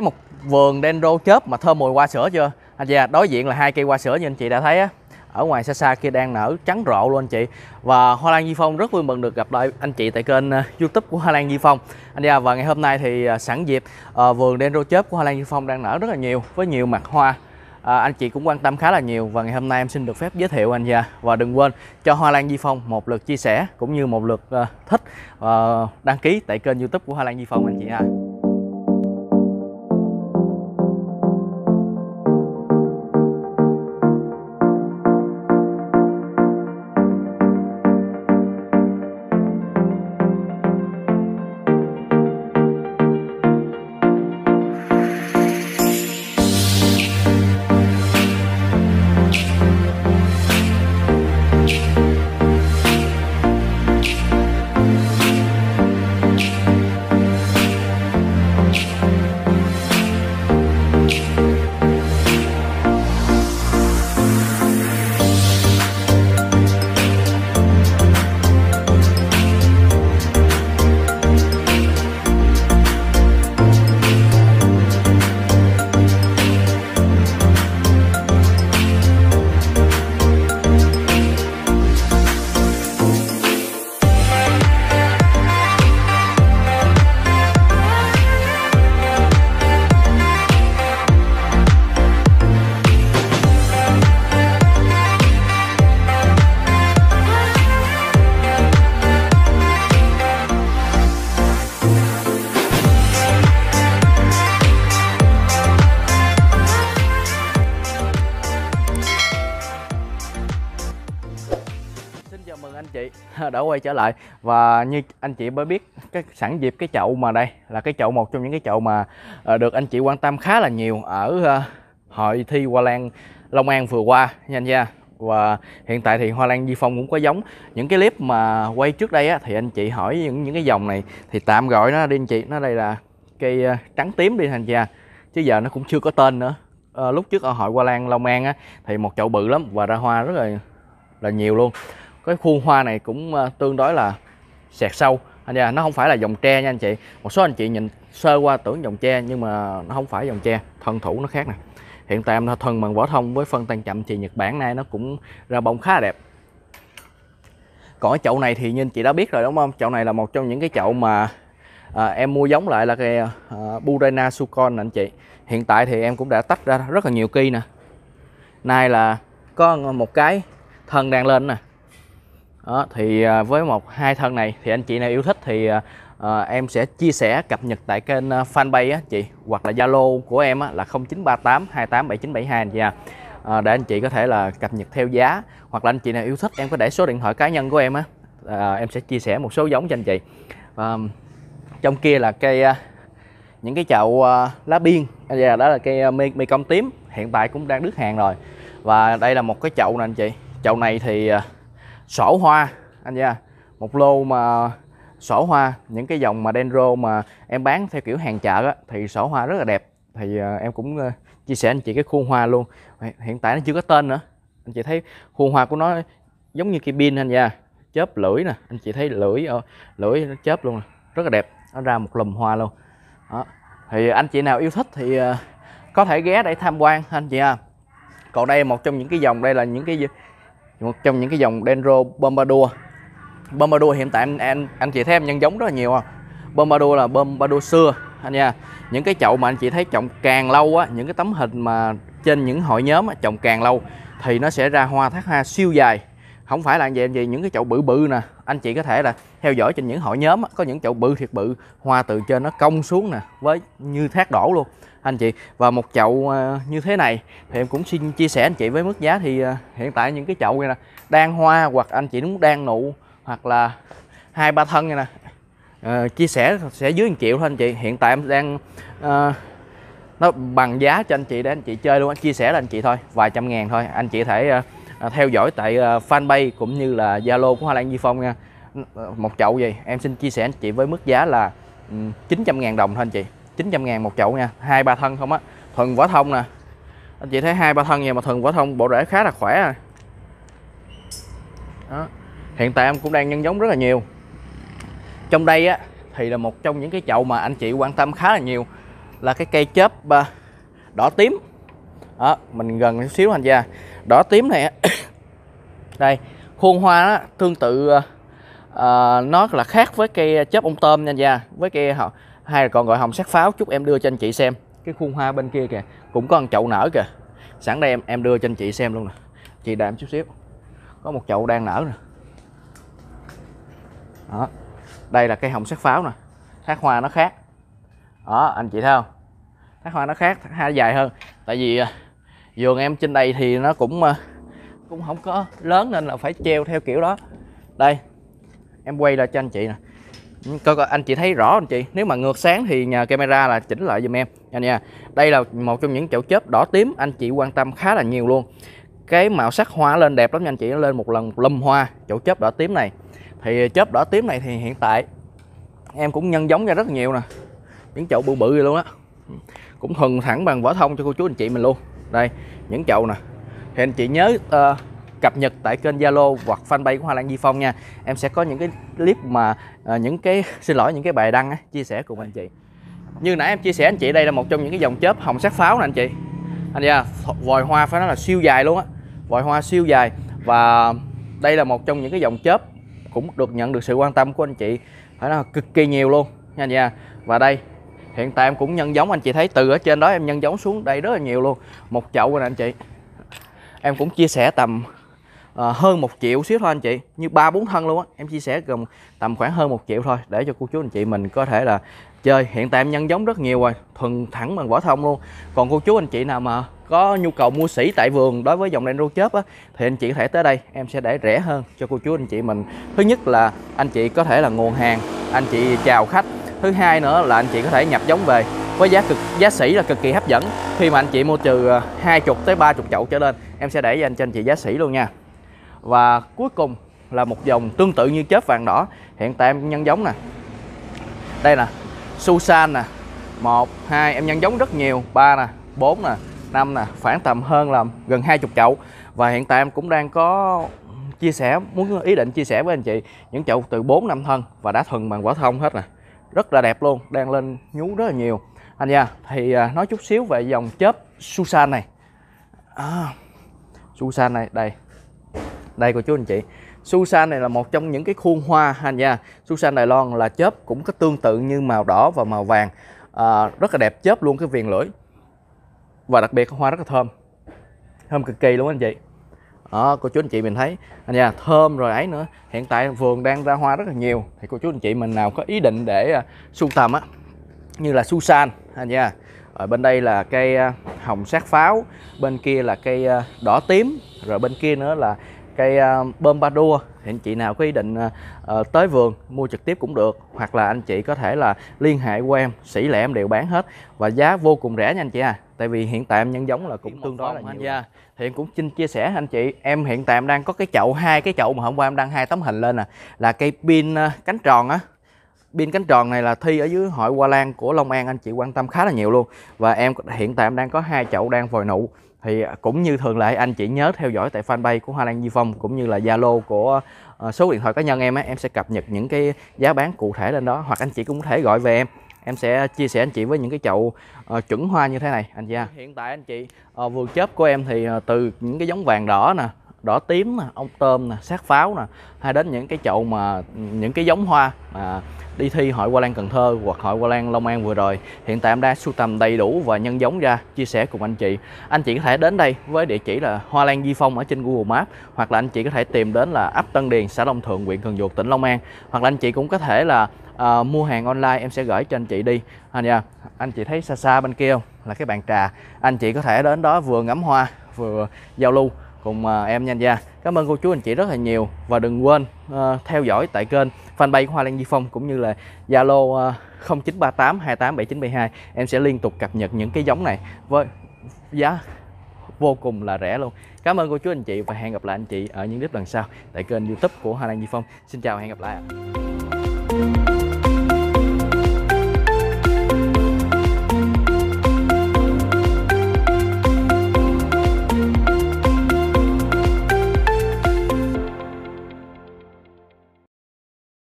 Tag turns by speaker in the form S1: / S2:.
S1: Thấy một vườn dendro chớp mà thơm mùi hoa sữa chưa? Anh à, chị dạ, đối diện là hai cây hoa sữa như anh chị đã thấy á. Ở ngoài xa xa kia đang nở trắng rộ luôn anh chị. Và Hoa Lan Di Phong rất vui mừng được gặp lại anh chị tại kênh à, YouTube của Hoa Lan Di Phong. Anh chị dạ, à, và ngày hôm nay thì à, sẵn dịp à, vườn dendro chớp của Hoa Lan Di Phong đang nở rất là nhiều với nhiều mặt hoa à, anh chị cũng quan tâm khá là nhiều và ngày hôm nay em xin được phép giới thiệu anh gia dạ. và đừng quên cho Hoa Lan Di Phong một lượt chia sẻ cũng như một lượt uh, thích uh, đăng ký tại kênh YouTube của Hoa Lan Di Phong anh chị ha. Xin chào mừng anh chị đã quay trở lại và như anh chị mới biết cái sẵn dịp cái chậu mà đây là cái chậu một trong những cái chậu mà ờ, được anh chị quan tâm khá là nhiều ở ờ, hội thi hoa lan Long An vừa qua nha anh nha và hiện tại thì hoa lan di phong cũng có giống những cái clip mà quay trước đây á, thì anh chị hỏi những những cái dòng này thì tạm gọi nó đi anh chị nó đây là cây ờ, trắng tím đi anh chị chứ giờ nó cũng chưa có tên nữa à, lúc trước ở hội hoa lan Long An á, thì một chậu bự lắm và ra hoa rất là là nhiều luôn cái khuôn hoa này cũng ờ, tương đối là sẹt sâu anh à, nó không phải là dòng tre nha anh chị một số anh chị nhìn sơ qua tưởng dòng tre nhưng mà nó không phải dòng tre thân thủ nó khác nè hiện tại em nó thân bằng vỏ thông với phân tan chậm thì Nhật Bản này nó cũng ra bông khá đẹp còn cái chậu này thì như anh chị đã biết rồi đúng không chậu này là một trong những cái chậu mà à, em mua giống lại là cái à, Burena Sucon nè anh chị hiện tại thì em cũng đã tách ra rất là nhiều cây nè nay là có một cái thân đang lên nè đó, thì à, với một hai thân này thì anh chị nào yêu thích thì à, à em sẽ chia sẻ cập nhật tại kênh à, fanpage á chị hoặc là zalo của em á, là 0938 287972 anh chị à. à, để anh chị có thể là cập nhật theo giá hoặc là anh chị nào yêu thích em có để số điện thoại cá nhân của em á à, em sẽ chia sẻ một số giống cho anh chị à, trong kia là cây những cái chậu lá biên à, dạ, đó là cây mê, mê công tím hiện tại cũng đang đứt hàng rồi và đây là một cái chậu nè anh chị chậu này thì sổ hoa anh nha một lô mà sổ hoa những cái dòng mà dendro mà em bán theo kiểu hàng chợ á, thì sổ hoa rất là đẹp thì ờ, em cũng ờ, chia sẻ anh chị cái khuôn hoa luôn hiện tại nó chưa có tên nữa anh chị thấy khuôn hoa của nó giống như cây pin anh nha chớp lưỡi nè anh chị thấy lưỡi lưỡi nó chớp luôn rất là đẹp nó ra một lùm hoa luôn đó. thì anh chị nào yêu thích thì ờ, có thể ghé để tham quan anh chị ha à. còn đây một trong những cái dòng đây là những cái một trong những cái dòng Dendro Bombardour Bombardour hiện tại anh, anh, anh chị thấy nhân giống rất là nhiều không Bombardour là Bombardour xưa anh nha những cái chậu mà anh chị thấy trồng càng lâu á những cái tấm hình mà trên những hội nhóm á, trồng càng lâu thì nó sẽ ra hoa thác hoa siêu dài không phải là vậy anh những cái chậu bự bự nè anh chị có thể là theo dõi trên những hội nhóm á, có những chậu bự thiệt bự hoa từ trên nó cong xuống nè với như thác đổ luôn anh chị và một chậu à, như thế này thì em cũng xin chia sẻ anh chị với mức giá thì à, hiện tại những cái chậu này nè đang hoa hoặc anh chị muốn đang nụ hoặc là hai ba thân này nè à, chia sẻ sẽ dưới 1 triệu thôi anh chị hiện tại em đang à, nó bằng giá cho anh chị để anh chị chơi luôn chia sẻ là anh chị thôi vài trăm ngàn thôi anh chị thể à, theo dõi tại fanpage cũng như là Zalo của Hoa Lan Di Phong nha một chậu gì em xin chia sẻ anh chị với mức giá là 900 ừ, ngàn đồng thôi anh chị 900 ngàn một chậu nha hai ba thân không á thuần vỏ thông nè anh chị thấy hai ba thân nhà mà thuần vỏ thông bộ rễ khá là khỏe à. Đó. hiện tại em cũng đang nhân giống rất là nhiều trong đây á thì là một trong những cái chậu mà anh chị quan tâm khá là nhiều là cái cây chớp đỏ tím đó, mình gần chút xíu anh gia đỏ tím này đây khuôn hoa đó, tương tự à, nó là khác với cây chớp ông tôm nha anh gia với cây họ hay là còn gọi hồng sắc pháo chút em đưa cho anh chị xem cái khuôn hoa bên kia kìa cũng có một chậu nở kìa sẵn đây em em đưa cho anh chị xem luôn nè chị đợi em chút xíu có một chậu đang nở nè đó đây là cây hồng sắc pháo nè thác hoa nó khác đó anh chị thấy không thác hoa nó khác thác hoa dài hơn tại vì à, vườn em trên đây thì nó cũng à, cũng không có lớn nên là phải treo theo kiểu đó đây em quay lại cho anh chị nè Ừ, coi, coi anh chị thấy rõ anh chị nếu mà ngược sáng thì nhà camera là chỉnh lại dùm em anh nha đây là một trong những chậu chớp đỏ tím anh chị quan tâm khá là nhiều luôn cái màu sắc hoa lên đẹp lắm nha anh chị nó lên một lần lâm hoa chậu chớp đỏ tím này thì chớp đỏ tím này thì hiện tại em cũng nhân giống ra rất nhiều nè những chậu bự bự luôn á ừ, cũng thuần thẳng bằng vỏ thông cho cô chú anh chị mình luôn đây những chậu nè thì anh chị nhớ uh, cập nhật tại kênh Zalo hoặc fanpage của Hoa Lan Di Phong nha em sẽ có những cái clip mà à, những cái xin lỗi những cái bài đăng á, chia sẻ cùng anh chị như nãy em chia sẻ anh chị đây là một trong những cái dòng chớp hồng sắc pháo nè anh chị anh ra à, vòi hoa phải nói là siêu dài luôn á vòi hoa siêu dài và đây là một trong những cái dòng chớp cũng được nhận được sự quan tâm của anh chị phải nói là cực kỳ nhiều luôn nha anh nha à. và đây hiện tại em cũng nhân giống anh chị thấy từ ở trên đó em nhân giống xuống đây rất là nhiều luôn một chậu rồi nè anh chị em cũng chia sẻ tầm uh, hơn một triệu xíu thôi anh chị như ba bốn thân luôn á em chia sẻ gần tầm khoảng hơn một triệu thôi để cho cô chú anh chị mình có thể là chơi hiện tại em nhân giống rất nhiều rồi thuần thẳng bằng vỏ thông luôn còn cô chú anh chị nào mà có nhu cầu mua sỉ tại vườn đối với dòng Land Rover chớp á thì anh chị có thể tới đây em sẽ để rẻ hơn cho cô chú anh chị mình thứ nhất là anh chị có thể là nguồn hàng anh chị chào khách thứ hai nữa là anh chị có thể nhập giống về với giá cực giá sỉ là cực kỳ hấp dẫn khi mà anh chị mua trừ 20 ờ, tới 30 chậu trở lên em sẽ để cho anh cho anh chị giá sỉ luôn nha và cuối cùng là một dòng tương tự như chớp vàng đỏ hiện tại em nhân giống nè đây nè Susan nè một hai em nhân giống rất nhiều ba nè bốn nè năm nè khoảng tầm hơn là gần hai chục chậu và hiện tại em cũng đang có chia sẻ muốn ý định chia sẻ với anh chị những chậu từ 4 năm thân và đã thuần bằng quả thông hết nè rất là đẹp luôn đang lên nhú rất là nhiều anh nha thì à, nói chút xíu về dòng chớp Susan này à, Susan này đây đây cô chú anh chị Susan này là một trong những cái khuôn hoa anh nha Susan Đài Loan là chớp cũng có tương tự như màu đỏ và màu vàng à, rất là đẹp chớp luôn cái viền lưỡi và đặc biệt hoa rất là thơm thơm cực kỳ luôn anh chị đó cô chú anh chị mình thấy anh nha thơm rồi ấy nữa hiện tại vườn đang ra hoa rất là nhiều thì cô chú anh chị mình nào có ý định để uh, sưu tầm á như là susan anh nha ở bên đây là cây uh, hồng sát pháo bên kia là cây uh, đỏ tím rồi bên kia nữa là cây à, bơm ba đua thì anh chị nào có ý định à, ờ, tới vườn mua trực tiếp cũng được hoặc là anh chị có thể là liên hệ qua em sỉ lẻ em đều bán hết và giá vô cùng rẻ nha anh chị à tại vì hiện tại em nhân giống là cũng tương đối là nhiều yeah. thì em cũng xin chia sẻ anh chị em hiện tại em đang có cái chậu hai cái chậu mà hôm qua em đăng hai tấm hình lên nè à, là cây pin à, cánh tròn á pin cánh tròn này là thi ở dưới hội hoa lan của Long An anh chị quan tâm khá là nhiều luôn và em hiện tại em đang có hai chậu đang vòi nụ thì à, cũng như thường lệ anh chỉ nhớ theo dõi tại fanpage của Hoa Lan Di Phong cũng như là Zalo của ờ, số điện thoại cá nhân em á em sẽ cập nhật những cái giá bán cụ thể lên đó hoặc anh chị cũng có thể gọi về em em sẽ chia sẻ anh chị với những cái chậu uh, chuẩn hoa như thế này anh chị ha hiện tại anh chị uh, vườn chớp của em thì uh, từ những cái giống vàng đỏ nè đỏ tím nè ong tôm nè sát pháo nè hay đến những cái chậu mà những cái giống hoa mà đi thi hội hoa lan cần thơ hoặc hội hoa lan long an vừa rồi hiện tại em đã sưu tầm đầy đủ và nhân giống ra chia sẻ cùng anh chị anh chị có thể đến đây với địa chỉ là hoa lan di phong ở trên google maps hoặc là anh chị có thể tìm đến là ấp tân điền xã long thượng huyện cần duộc tỉnh long an hoặc là anh chị cũng có thể là uh, mua hàng online em sẽ gửi cho anh chị đi anh nha anh chị thấy xa xa bên kia không là cái bàn trà anh chị có thể đến đó vừa ngắm hoa vừa giao lưu cùng à, em nhanh anh gia cảm ơn cô chú anh chị rất là nhiều và đừng quên uh, theo dõi tại kênh fanpage của Hoa Lan Di Phong cũng như là Zalo uh, 0938 287972 em sẽ liên tục cập nhật những cái giống này với giá vô cùng là rẻ luôn cảm ơn cô chú anh chị và hẹn gặp lại anh chị ở những clip lần sau tại kênh YouTube của Hoa Lan Di Phong xin chào và hẹn gặp lại